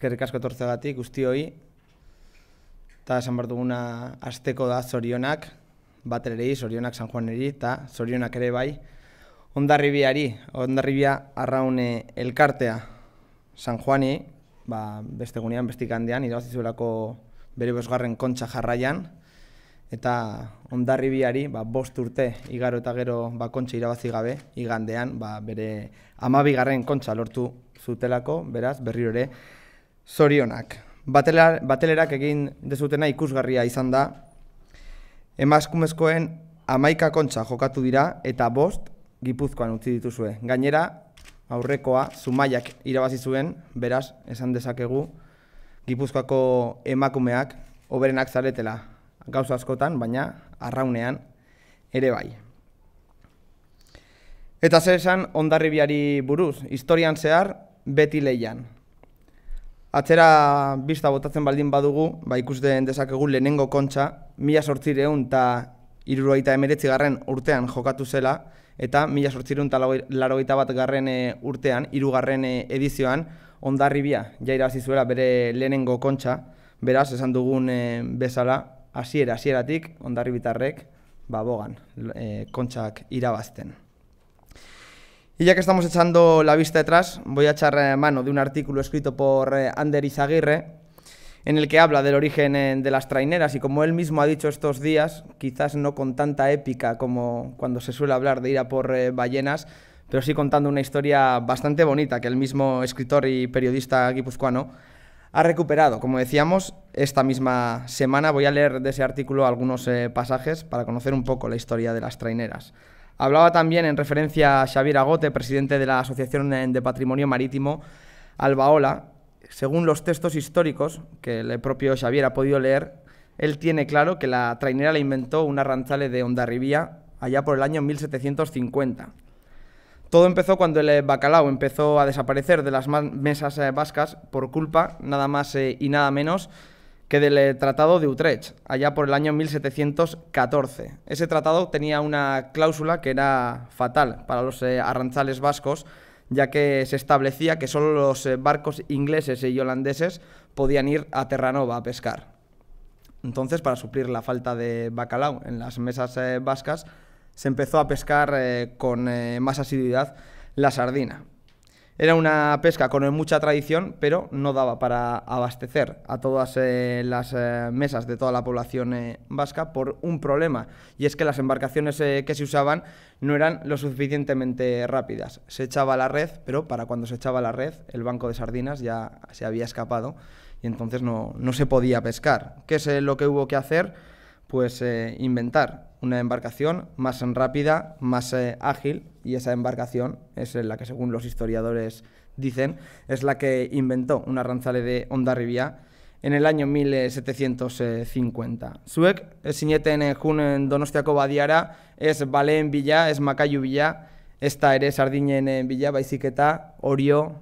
eskerrik asko etortzea gatik guzti eta esan behar duguna azteko da zorionak, baterei ere zorionak San Juaneri eta zorionak ere bai, ondarribiari, ondarribia arraune elkartea San Juani, ba, beste gunean, bestikandean irabazizuelako bere bosgarren kontxa jarraian, eta ondarribiari, ba, bost urte, igaro eta gero ba, kontxa irabazi gabe, igandean, ba, bere amabigarren kontxa lortu zutelako, beraz, berriro ere, Zorionak, batelerak egin dezutena ikusgarria izan da, emaskumezkoen amaika kontza jokatu dira eta bost gipuzkoan utzi dituzue. Gainera, aurrekoa, zumaiak irabazi zuen, beraz, esan dezakegu, gipuzkoako emakumeak oberenak zaretela gauza askotan, baina arraunean ere bai. Eta zer esan ondarribiari buruz, historian zehar beti leian. Atzera bista botatzen baldin badugu, ba ikusten dezakegu lehenengo kontxa, mila sortzireun eta iruroita emeretzi garren urtean jokatu zela, eta mila sortzireun eta laroita bat garren eh, urtean, irugarren eh, edizioan, ondarribia jaira azizuela bere lehenengo kontxa, beraz, esan dugun eh, bezala, hasiera hasieratik ondarribitarrek, ba bogan, kontxak irabazten. Y ya que estamos echando la vista detrás, voy a echar eh, mano de un artículo escrito por eh, Ander Izaguirre, en el que habla del origen eh, de las traineras y como él mismo ha dicho estos días, quizás no con tanta épica como cuando se suele hablar de ir a por ballenas, pero sí contando una historia bastante bonita que el mismo escritor y periodista guipuzcoano ha recuperado. Como decíamos, esta misma semana voy a leer de ese artículo algunos pasajes para conocer un poco la historia de las traineras. Hablaba también en referencia a Xavier Agote, presidente de la Asociación eh, de Patrimonio Marítimo Albaola. Según los textos históricos que el propio Xavier ha podido leer, él tiene claro que la trainera la inventó un ranchale de Ondarribía allá por el año 1750. Todo empezó cuando el eh, bacalao empezó a desaparecer de las mesas eh, vascas por culpa, nada más y nada menos, que del eh, Tratado de Utrecht, allá por el año 1714. Ese tratado tenía una cláusula que era fatal para los eh, arranzales vascos, ya que se establecía que solo los eh, barcos ingleses y holandeses podían ir a Terranova a pescar. Entonces, para suplir la falta de bacalao en las mesas vascas, se empezó a pescar con más asiduidad la sardina. Era una pesca con mucha tradición, pero no daba para abastecer a todas eh, las eh, mesas de toda la población eh, vasca por un problema, y es que las embarcaciones que se usaban no eran lo suficientemente rápidas. Se echaba la red, pero para cuando se echaba la red, el banco de sardinas ya se había escapado y entonces no, no se podía pescar. ¿Qué es lo que hubo que hacer? Pues inventar una embarcación más rápida, más ágil y esa embarcación es la que, según los historiadores dicen, es la que inventó un arranzale de Ondarribia en el año 1750. Zuek, sineten junen donostiako badiara, ez baleen bila, ez makaiu bila, ez ta ere sardinen bila, baizik eta orio,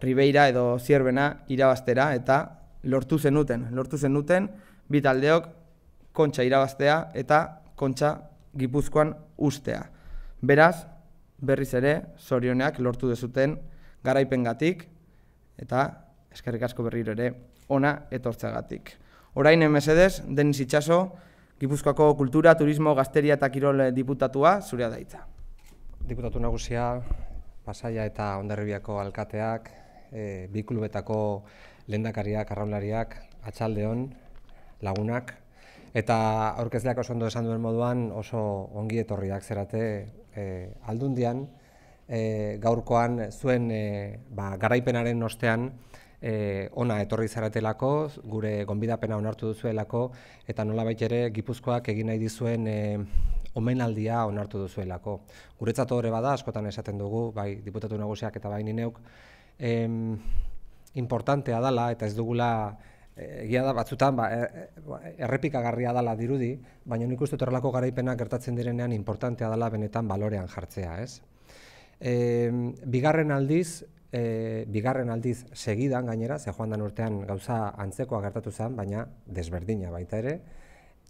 ribeira edo zierbena irabaztera, eta lortu zenuten, lortu zenuten, taldeok kontxa irabaztea eta kontxa gipuzkoan ustea. Beraz, berriz ere, zorionak lortu dezuten garaipengatik eta eskerrik asko berriro ere ona gatik. Orain emesedez, Deniz Itxaso, Gipuzkoako Kultura, Turismo, Gazteria eta Kirol diputatua, zurea daitza. Diputatu nagusia, Pasaia eta Ondarribiako alkateak, e, bi klubetako lehendakariak, arraunlariak, atxaldeon, lagunak, Eta aurkezleak oso ondo esan duen moduan oso ongi etorriak zerate e, aldundian, e, gaurkoan zuen eh, ba, garaipenaren ostean ona etorri zaratelako, gure gonbidapena onartu duzuelako, eta nola ere gipuzkoak egin nahi dizuen e, omenaldia onartu duzuelako. Guretzat horre bada, askotan esaten dugu, bai diputatu nagusiak eta bai nineuk, em, importantea dala eta ez dugula E, egia da batzutan ba, e, e, ba, errepikagarria dala dirudi, baina nik uste horrelako garaipena gertatzen direnean importantea dela benetan balorean jartzea, ez? E, bigarren aldiz, e, bigarren aldiz segidan gainera, ze joan dan urtean gauza antzekoa gertatu zen, baina desberdina baita ere,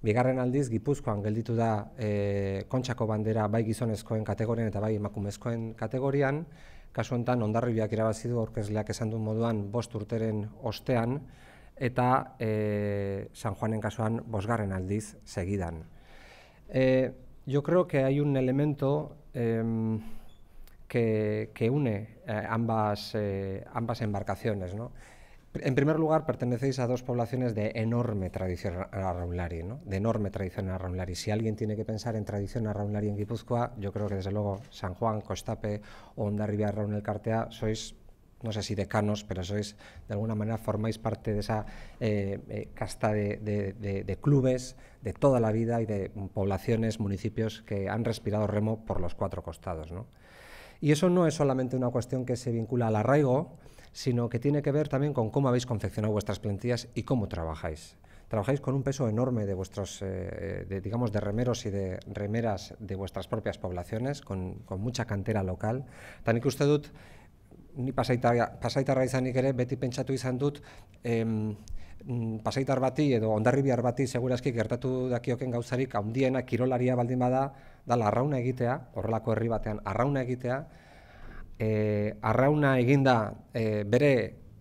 Bigarren aldiz, Gipuzkoan gelditu da e, kontxako bandera bai gizonezkoen kategorian eta bai emakumezkoen kategorian, kasu honetan ondarribiak irabazi du aurkezleak esan duen moduan bost urteren ostean, eta Juan eh, San Juanen bosgar en aldiz segidan. Eh, yo creo que hay un elemento em, que, une eh, ambas, embarcaciones. En primer lugar, pertenecéis a dos poblaciones de enorme tradición arraunlari, ¿no? de enorme tradición arraunlari. Si alguien tiene que pensar en tradición arraunlari en Guipúzcoa, yo creo que desde luego San Juan, Costape o Ondarribia raúl el Cartea sois no sé si decanos, pero sois de alguna manera formáis parte de esa eh, eh, casta de, clubes de toda la vida y de poblaciones, municipios que han respirado remo por los cuatro costados. Y eso no es solamente una cuestión que se vincula al arraigo, sino que tiene que ver también con cómo habéis confeccionado vuestras plantillas y cómo trabajáis. Trabajáis con un peso enorme de vuestros, eh, digamos, de remeros y de remeras de vuestras propias poblaciones, con, mucha cantera local. También que usted ni pasaitarra izanik ere beti pentsatu izan dut em, mm, pasaitar bati edo ondarribiar bati segurazki gertatu dakioken gauzarik handiena kirolaria baldin bada da arrauna egitea, horrelako herri batean arrauna egitea, e, arrauna eginda e, bere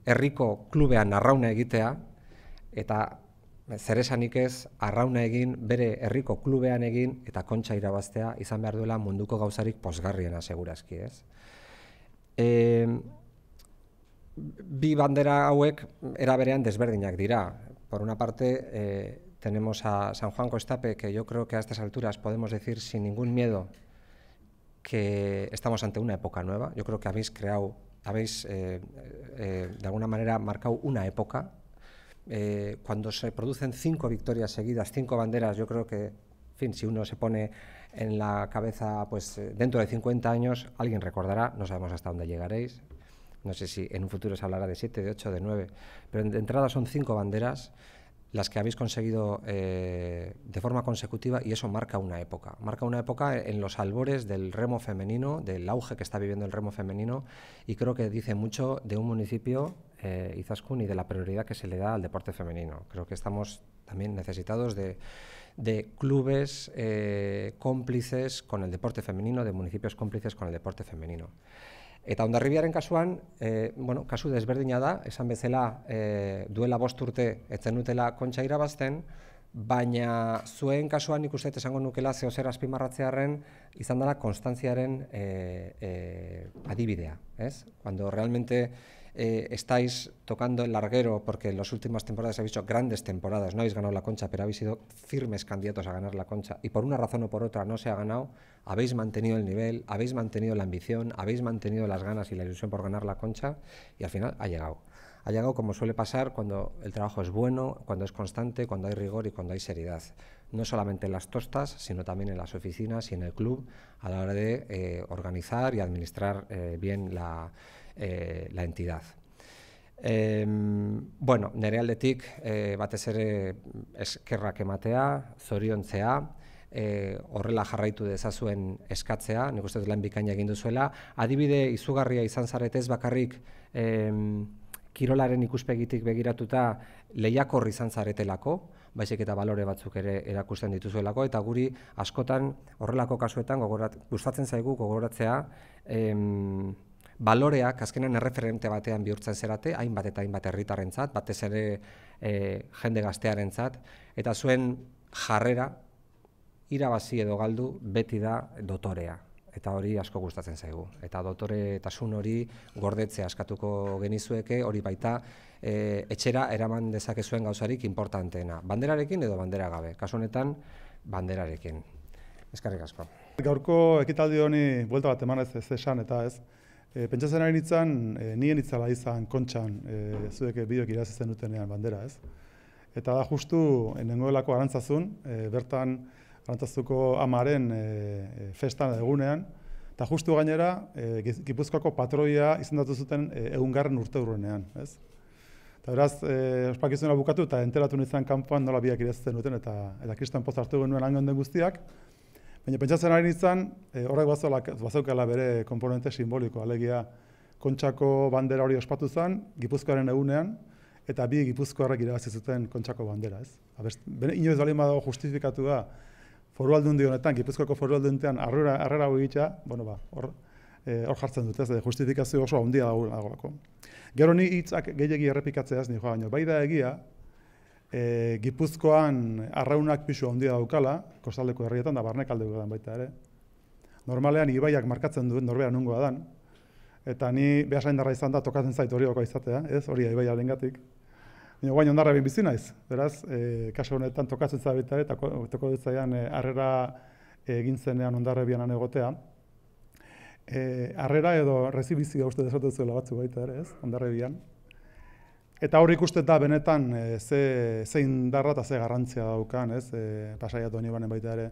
herriko klubean arrauna egitea, eta zeresanik ez arrauna egin bere herriko klubean egin eta kontxa irabaztea izan behar duela munduko gauzarik posgarriena segurazki ez. vi eh, bi bandera hauek era berean desberdinak dirá, Por una parte, eh, tenemos a San Juan Costape, que yo creo que a estas alturas podemos decir sin ningún miedo que estamos ante una época nueva. Yo creo que habéis creado, habéis eh, de alguna manera marcado una época. cuando se producen cinco victorias seguidas, cinco banderas, yo creo que fin, si uno se pone en la cabeza, pues eh, dentro de 50 años alguien recordará, no sabemos hasta dónde llegaréis, no sé si en un futuro se hablará de 7, de 8, de 9, pero de entrada son cinco banderas las que habéis conseguido eh, de forma consecutiva y eso marca una época. Marca una época en los albores del remo femenino, del auge que está viviendo el remo femenino y creo que dice mucho de un municipio eh, Izaskun y de la prioridad que se le da al deporte femenino. Creo que estamos también necesitados de, de clubes eh, cómplices con el deporte femenino, de municipios cómplices con el deporte femenino. Eta hondarribiaren kasuan, eh, bueno, kasu desberdina da, esan bezala eh, duela bost urte etzen nutela kontxa irabazten, baina zuen kasuan ikuste esango nukela zehozer azpimarratzearen izan dela konstantziaren e, e, adibidea. Ez? Cuando realmente Eh, estáis tocando el larguero, porque en las últimas temporadas habéis hecho grandes temporadas, no habéis ganado la concha, pero habéis sido firmes candidatos a ganar la concha, y por una razón o por otra no se ha ganado, habéis mantenido el nivel, habéis mantenido la ambición, habéis mantenido las ganas y la ilusión por ganar la concha, y al final ha llegado. Ha llegado como suele pasar cuando el trabajo es bueno, cuando es constante, cuando hay rigor y cuando hay seriedad. No solamente en las tostas, sino también en las oficinas y en el club a la hora de eh, organizar y administrar eh, bien la, eh, la entidad. Eh, bueno, nere aldetik batez ere eskerrak ematea, zoriontzea, E, horrela jarraitu dezazuen eskatzea, nik uste dut lan bikaina egin duzuela. Adibide izugarria izan zaretez bakarrik e, kirolaren ikuspegitik begiratuta lehiakor izan zaretelako, baizik eta balore batzuk ere erakusten dituzuelako, eta guri askotan horrelako kasuetan gustatzen zaigu gogoratzea e, baloreak azkenan erreferente batean bihurtzen zerate, hainbat eta hainbat herritarrentzat, batez ere e, jende gaztearentzat eta zuen jarrera irabazi edo galdu beti da dotorea eta hori asko gustatzen zaigu. Eta dotore eta sun hori gordetzea askatuko genizueke, hori baita e, etxera eraman zuen gauzarik importanteena. Banderarekin edo bandera gabe, kasu honetan banderarekin. Eskarrik asko. Gaurko ekitaldi honi buelta bat eman ez, ez esan eta ez, E, pentsatzen ari nintzen, e, nien itzala izan kontxan, e, zuek bideok irazizten dutenean bandera, ez? Eta da, justu, nengoelako arantzazun, e, bertan arantzazuko amaren e, festan egunean, eta justu gainera, e, Gipuzkoako patroia izendatu zuten e, egungarren urte urrenean, ez? Eta beraz, e, ospakizuna bukatu eta enteratu nintzen kanpoan nola biak irazizten duten, eta, eta poz hartu genuen angen den guztiak, Baina pentsatzen ari nintzen, e, horrek bazaukala bere komponente simboliko, alegia kontsako bandera hori ospatu zen, gipuzkoaren egunean, eta bi gipuzkoarrak irabazi zuten kontsako bandera, ez? Abez, bene, inoiz bali ma dago justifikatu da, foru aldun dionetan, gipuzkoako foru aldun arrera, arrera egitea, bueno ba, hor, eh, hor jartzen dute, ez, justifikazio oso handia dago lagolako. Gero ni hitzak errepikatzea errepikatzeaz, nioa, baina bai da egia, e, Gipuzkoan arraunak pisu handia daukala, kostaldeko herrietan da barnek aldeko baita ere. Normalean ibaiak markatzen duen norbea nungoa dan, eta ni behasain darra izan da tokatzen zait hori izatea, ez hori ibai alengatik. Nio guain ondarra egin bizi naiz, beraz, e, kaso honetan tokatzen zait baita eta toko ditzaian e, harrera e, egin zenean ondarra egotea. E, harrera edo rezibizia uste desatu batzu baita ere, ez, ondarra Eta hori ikusten da benetan e, ze zein darra ze garrantzia daukan, ez? E, eta banen baita ere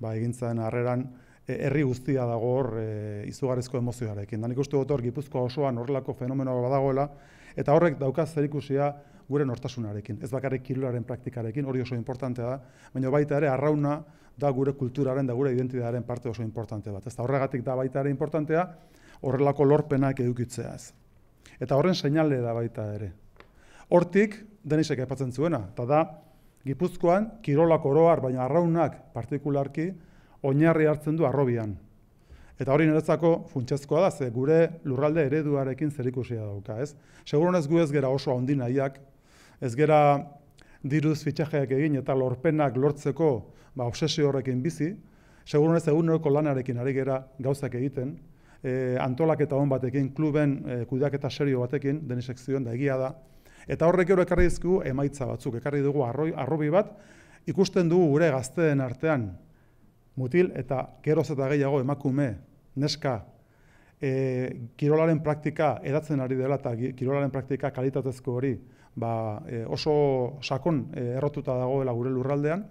ba egintzen harreran eh, herri guztia dago hor e, eh, izugarrezko emozioarekin. Dan ikuste dut hor Gipuzkoa osoan horrelako fenomenoa badagoela eta horrek daukaz zer ikusia gure nortasunarekin, ez bakarrik kirolaren praktikarekin, hori oso importantea da, baina baita ere arrauna da gure kulturaren da gure identitatearen parte oso importante bat. Ez horregatik da baita ere importantea horrelako lorpenak edukitzea ez. Eta horren seinale da baita ere. Hortik, denisek epatzen zuena, eta da, Gipuzkoan, kirolak oroar, baina arraunak partikularki, oinarri hartzen du arrobian. Eta hori niretzako funtsezkoa da, ze gure lurralde ereduarekin zerikusia dauka, ez? Segurunez gu ez gera oso handi nahiak, ez gera diruz fitxajeak egin eta lorpenak lortzeko ba, obsesio horrekin bizi, segurunez egun horreko lanarekin ari gera gauzak egiten, e, eh, antolak eta hon batekin, kluben e, eh, eta serio batekin, denisek zion, da egia da, Eta horrek gero ekarri dizkigu emaitza batzuk, ekarri dugu arroi, arrobi bat, ikusten dugu gure gazteen artean, mutil eta geroz eta gehiago emakume, neska, e, kirolaren praktika edatzen ari dela eta kirolaren praktika kalitatezko hori ba, e, oso sakon e, errotuta dagoela gure lurraldean,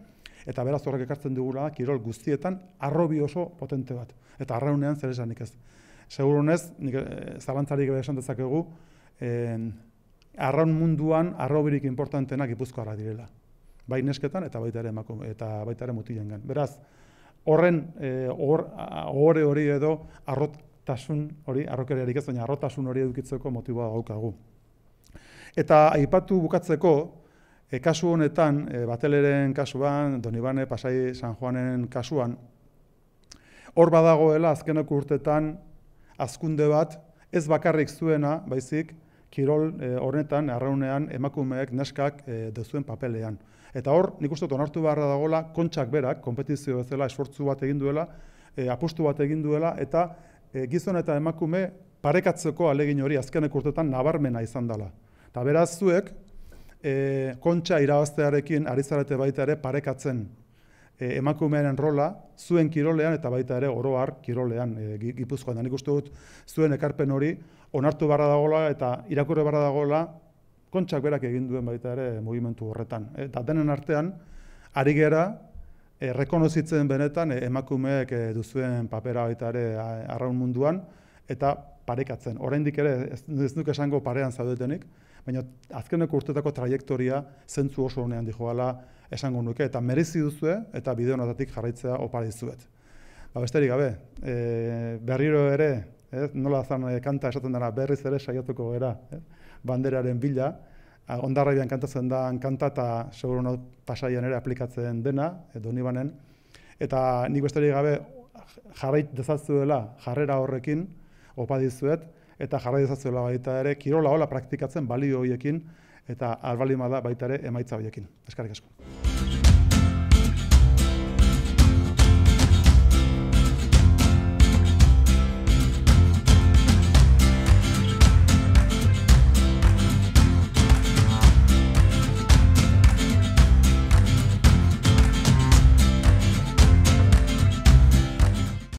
eta beraz horrek ekartzen dugula kirol guztietan arrobi oso potente bat. Eta arraunean zer esan ez. Segurunez, nik e, zabantzarik esan dezakegu, e, arraun munduan arroberik importantena gipuzkoarra direla. Bai nesketan eta baita ere emako, eta baita ere mutilen Beraz, horren eh, hor hori edo arrotasun hori, arrokeriarik ez, baina arrotasun hori edukitzeko motiboa daukagu. Eta aipatu bukatzeko, eh, kasu honetan, eh, bateleren kasuan, Donibane, Pasai, San Juanen kasuan, hor badagoela azkeneko urtetan azkunde bat, ez bakarrik zuena, baizik, kirol e, horretan, arraunean, emakumeek, neskak, e, dezuen papelean. Eta hor, nik uste onartu beharra dagoela, kontsak berak, kompetizio bezala, esfortzu bat egin duela, e, apustu bat egin duela, eta gizon eta emakume parekatzeko alegin hori azkenek urtetan nabarmena izan dela. Eta beraz zuek, e, kontsa irabaztearekin, arizarete baita ere, parekatzen e, emakumearen rola zuen kirolean eta baita ere oro kirolean e, Gipuzkoan da uste dut zuen ekarpen hori onartu barra dagoela eta irakurri barra dagoela kontsak berak egin duen baita ere mugimendu horretan eh, eta denen artean ari gera errekonozitzen benetan emakumeek duzuen papera baita ere arraun munduan eta parekatzen. Oraindik ere ez, ez nuke esango parean zaudetenik, baina azkeneko urtetako trajektoria zentzu oso honean dijoala esango nuke eta merezi duzu eta bideo jarraitzea opar dizuet. Ba, besterik gabe, e, berriro ere, ez, eh, nola zan e, kanta esaten dena berriz ere saiatuko gera, ez, banderaren bila, ah, ondarrabian kantatzen da, kanta eta seguro no ere aplikatzen dena, edo nibanen, eta nik besterik gabe jarrait dezatzuela jarrera horrekin, opa dizuet, eta jarrai baita ere, kirola hola praktikatzen balio hoiekin, eta albalimada baita ere emaitza hoiekin. Eskarrik asko. asko.